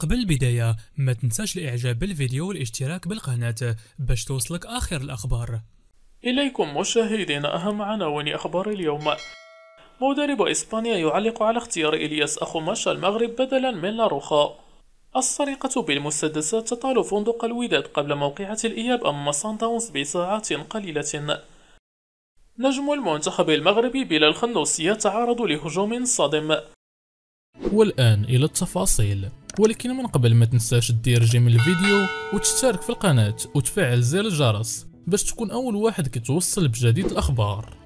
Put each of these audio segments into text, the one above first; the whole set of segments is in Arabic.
قبل البداية ما تنساش الاعجاب بالفيديو والاشتراك بالقناة باش توصلك اخر الاخبار إليكم مشاهدين أهم عناوين أخبار اليوم مدرب إسبانيا يعلق على اختيار إلياس اخو ماشا المغرب بدلا من لاروخا السرقة بالمسدسات تطال فندق الوداد قبل موقعة الإياب أمام سان داونز بساعات قليلة نجم المنتخب المغربي بلال خنوسي يتعرض لهجوم صادم والآن إلى التفاصيل ولكن من قبل ما تنساش دير جيم الفيديو وتشترك في القناة وتفعل زر الجرس باش تكون أول واحد كتوصل بجديد الأخبار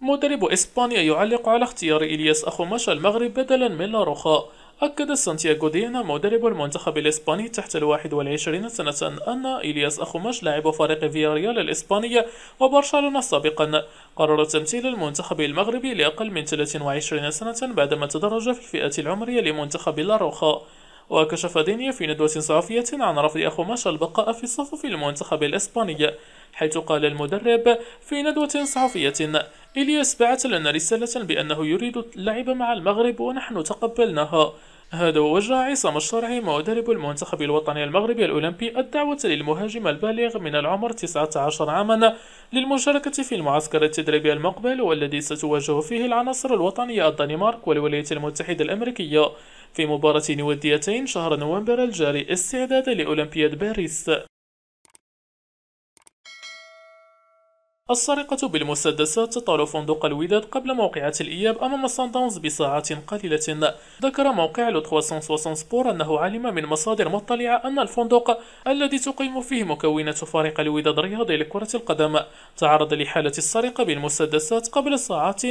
مدرب إسبانيا يعلق على اختيار إلياس أخو مشى المغرب بدلا من لاروخا أكد سانتياغو دينا مدرب المنتخب الإسباني تحت الواحد والعشرين سنة أن إلياس أخوماش لاعب فريق فياريال الإسباني وبرشلونة سابقا قرر تمثيل المنتخب المغربي لأقل من 23 سنة بعدما تدرج في الفئة العمرية لمنتخب لاروخا وكشف دينيا في ندوة صحفية عن رفض أخوماش البقاء في صفوف المنتخب الإسباني حيث قال المدرب في ندوة صحفية إلياس بعث لنا رسالة بأنه يريد اللعب مع المغرب ونحن تقبلناها هذا وجه عصام الشرعي مدرب المنتخب الوطني المغربي الأولمبي الدعوة للمهاجم البالغ من العمر 19 عاما للمشاركة في المعسكر التدريبي المقبل والذي ستواجه فيه العناصر الوطنية الدنمارك والولايات المتحدة الأمريكية في مباراة وديتين شهر نوفمبر الجاري استعدادا لأولمبياد باريس السرقة بالمسدسات تطال فندق الوداد قبل موقعة الإياب أمام سان داونز بساعات قليلة ذكر موقع لو 360 سبور أنه علم من مصادر مطلعة أن الفندق الذي تقيم فيه مكونة فريق الوداد الرياضي لكرة القدم تعرض لحالة السرقة بالمسدسات قبل ساعات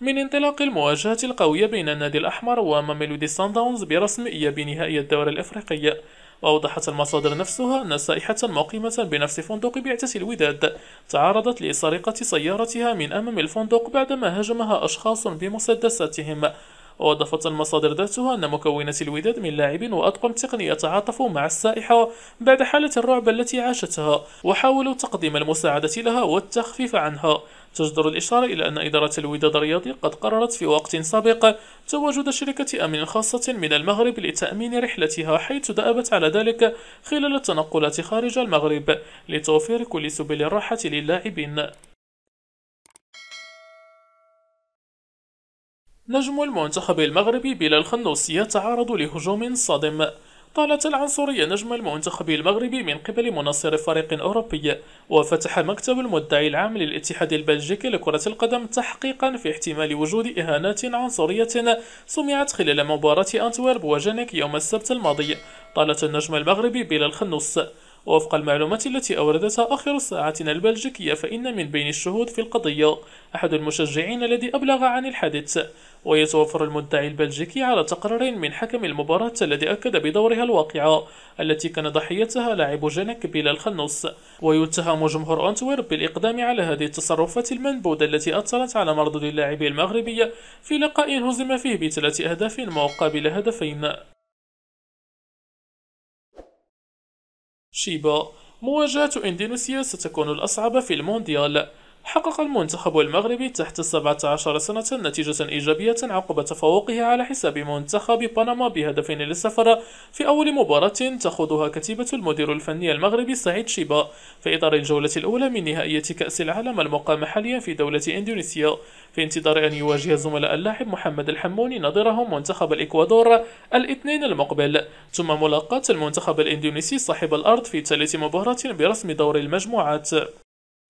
من انطلاق المواجهة القوية بين النادي الأحمر وميلودي سان داونز برسم إياب نهائي الدوري الإفريقي وأوضحت المصادر نفسها أن سائحة مقيمة بنفس فندق بعثة الوداد تعرضت لسرقة سيارتها من أمام الفندق بعدما هاجمها أشخاص بمسدساتهم وأضافت المصادر ذاتها أن مكونات الوداد من لاعب وأطقم تقني يتعاطف مع السائحة بعد حالة الرعب التي عاشتها وحاولوا تقديم المساعدة لها والتخفيف عنها تجدر الإشارة إلى أن إدارة الوداد الرياضي قد قررت في وقت سابق تواجد شركة أمن خاصة من المغرب لتأمين رحلتها حيث دأبت على ذلك خلال التنقلات خارج المغرب لتوفير كل سبل الراحة للاعبين نجم المنتخب المغربي بلال خنوسي يتعرض لهجوم صادم طالت العنصرية نجم المنتخب المغربي من قبل مناصر فريق أوروبي وفتح مكتب المدعي العام للاتحاد البلجيكي لكرة القدم تحقيقا في احتمال وجود إهانات عنصرية سمعت خلال مباراة أنتويرب وجنك يوم السبت الماضي طالت النجم المغربي بلال خنوس ووفق المعلومات التي أوردتها آخر ساعتنا البلجيكية فإن من بين الشهود في القضية أحد المشجعين الذي أبلغ عن الحادث ويتوفر المدعي البلجيكي على تقرير من حكم المباراة الذي أكد بدورها الواقعة التي كان ضحيتها لاعب جنك بلال الخنص ويتهم جمهور أنتويرب بالإقدام على هذه التصرفات المنبوذة التي أثرت على مردود اللاعب المغربي في لقاء هزم فيه بثلاث أهداف مقابل هدفين شيبا مواجهة إندونيسيا ستكون الأصعب في المونديال حقق المنتخب المغربي تحت 17 سنة نتيجة إيجابية عقب تفوقه على حساب منتخب بنما بهدفين للسفر في أول مباراة تخوضها كتيبة المدير الفني المغربي سعيد شيبا في إطار الجولة الأولى من نهائية كأس العالم المقام حاليا في دولة إندونيسيا في انتظار أن يواجه زملاء اللاعب محمد الحموني نظيرهم منتخب الإكوادور الاثنين المقبل ثم ملاقاة المنتخب الإندونيسي صاحب الأرض في ثالث مباراة برسم دور المجموعات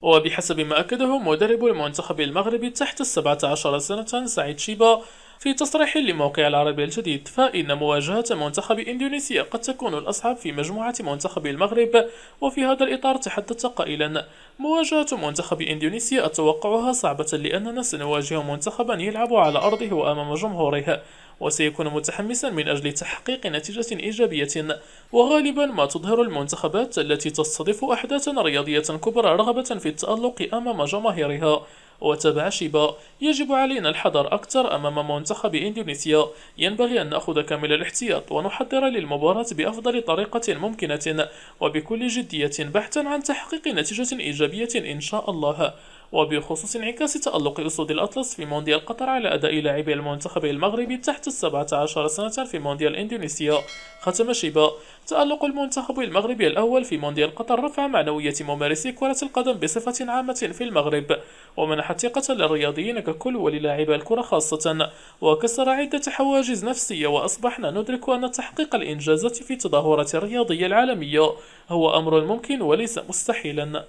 وبحسب ما أكده مدرب المنتخب المغربي تحت السبعة عشر سنة سعيد شيبا في تصريح لموقع العربي الجديد فإن مواجهة منتخب إندونيسيا قد تكون الأصعب في مجموعة منتخب المغرب وفي هذا الإطار تحدث قائلا مواجهة منتخب إندونيسيا أتوقعها صعبة لأننا سنواجه منتخبا يلعب على أرضه وأمام جمهوره وسيكون متحمسا من أجل تحقيق نتيجة إيجابية وغالبا ما تظهر المنتخبات التي تستضيف أحداثا رياضية كبرى رغبة في التألق أمام جماهيرها وتابع شيبا يجب علينا الحذر أكثر أمام منتخب إندونيسيا ينبغي أن نأخذ كامل الاحتياط ونحضر للمباراة بأفضل طريقة ممكنة وبكل جدية بحثا عن تحقيق نتيجة إيجابية إن شاء الله وبخصوص انعكاس تألق أسود الأطلس في مونديال قطر على أداء لاعبي المنتخب المغربي تحت السبعة عشر سنة في مونديال إندونيسيا ختم شيبا تألق المنتخب المغربي الأول في مونديال قطر رفع معنوية ممارسي كرة القدم بصفة عامة في المغرب ومنح الثقة للرياضيين ككل وللاعبي الكرة خاصة وكسر عدة حواجز نفسية وأصبحنا ندرك أن تحقيق الإنجازات في التظاهرات الرياضية العالمية هو أمر ممكن وليس مستحيلا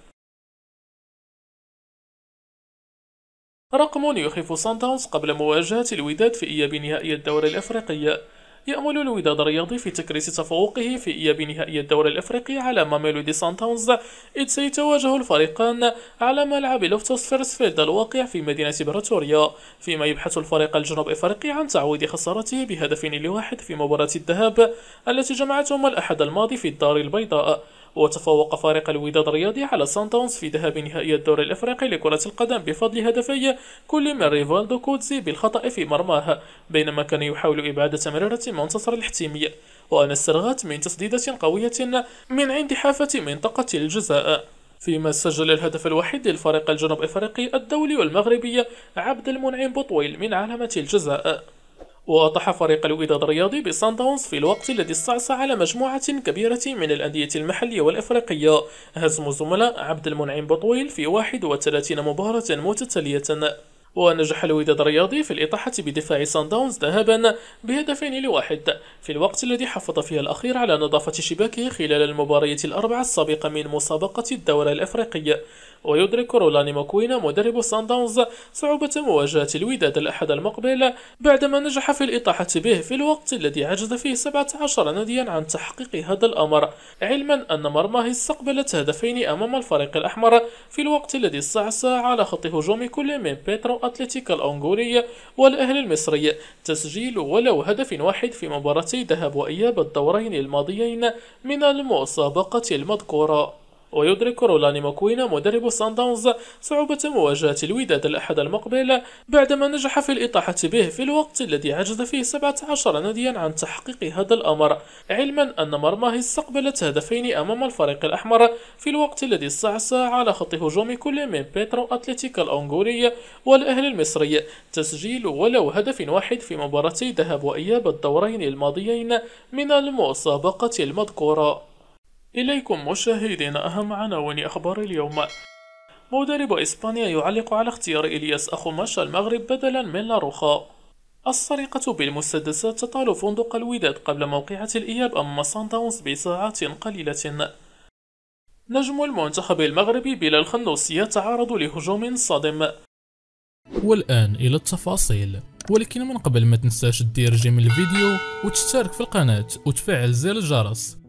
رقم يخيف سانتاونز قبل مواجهة الوداد في إياب نهائي الدوري الأفريقي يأمل الوداد الرياضي في تكريس تفوقه في إياب نهائي الدوري الأفريقي على ماميلودي سانتاونز إذ سيتواجه الفريقان على ملعب لوفتوس فيرسفيلد الواقع في مدينة براتوريا فيما يبحث الفريق الجنوب أفريقي عن تعويض خسارته بهدف لواحد في مباراة الذهاب التي جمعتهم الأحد الماضي في الدار البيضاء وتفوق فريق الوداد الرياضي على سانتونز في ذهاب نهائي الدوري الافريقي لكرة القدم بفضل هدفي كل من ريفالدو كوتزي بالخطأ في مرماه بينما كان يحاول إبعاد تمريرة منتصر الاحتمية وان استرغت من تسديدة قوية من عند حافة منطقة الجزاء فيما سجل الهدف الوحيد للفريق الجنوب افريقي الدولي والمغربي عبد المنعم بطويل من علامة الجزاء وأضاح فريق الوداد الرياضي بسان داونز في الوقت الذي استعصى على مجموعة كبيرة من الأندية المحلية والإفريقية هزم زملاء عبد المنعم بطويل في 31 مباراة متتالية ونجح الوداد الرياضي في الإطاحة بدفاع سان داونز ذهابا بهدفين لواحد في الوقت الذي حافظ فيه الأخير على نظافة شباكه خلال المباريات الأربعة السابقة من مسابقة الدوري الإفريقي ويدرك رولاني ماكوينا مدرب سان داونز صعوبة مواجهة الوداد الأحد المقبل بعدما نجح في الإطاحة به في الوقت الذي عجز فيه 17 ناديا عن تحقيق هذا الأمر علما أن مرماه استقبلت هدفين أمام الفريق الأحمر في الوقت الذي استعصى على خط هجوم كل من بيترو أتلتيكا الأنغولي والأهلي المصري تسجيل ولو هدف واحد في مباراتي ذهاب وإياب الدورين الماضيين من المسابقة المذكورة ويدرك رولاني ماكوينا مدرب سان داونز صعوبة مواجهة الوداد الأحد المقبل بعدما نجح في الإطاحة به في الوقت الذي عجز فيه 17 ناديا عن تحقيق هذا الأمر علما أن مرماه استقبلت هدفين أمام الفريق الأحمر في الوقت الذي استعصى على خط هجوم كل من بيترو أتلتيك الأنغولي والأهل المصري تسجيل ولو هدف واحد في مباراتي ذهاب وإياب الدورين الماضيين من المسابقة المذكورة إليكم مشاهدين أهم عناوين أخبار اليوم مدرب إسبانيا يعلق على اختيار إلياس أخو ماشا المغرب بدلا من لاروخا السرقة بالمسدسات تطال فندق الوداد قبل موقعة الإياب أمام سان داونز بساعات قليلة نجم المنتخب المغربي بلال خنوسية تعرض لهجوم صادم والآن إلى التفاصيل ولكن من قبل ما تنساش تدير جيم الفيديو وتشترك في القناة وتفعل زر الجرس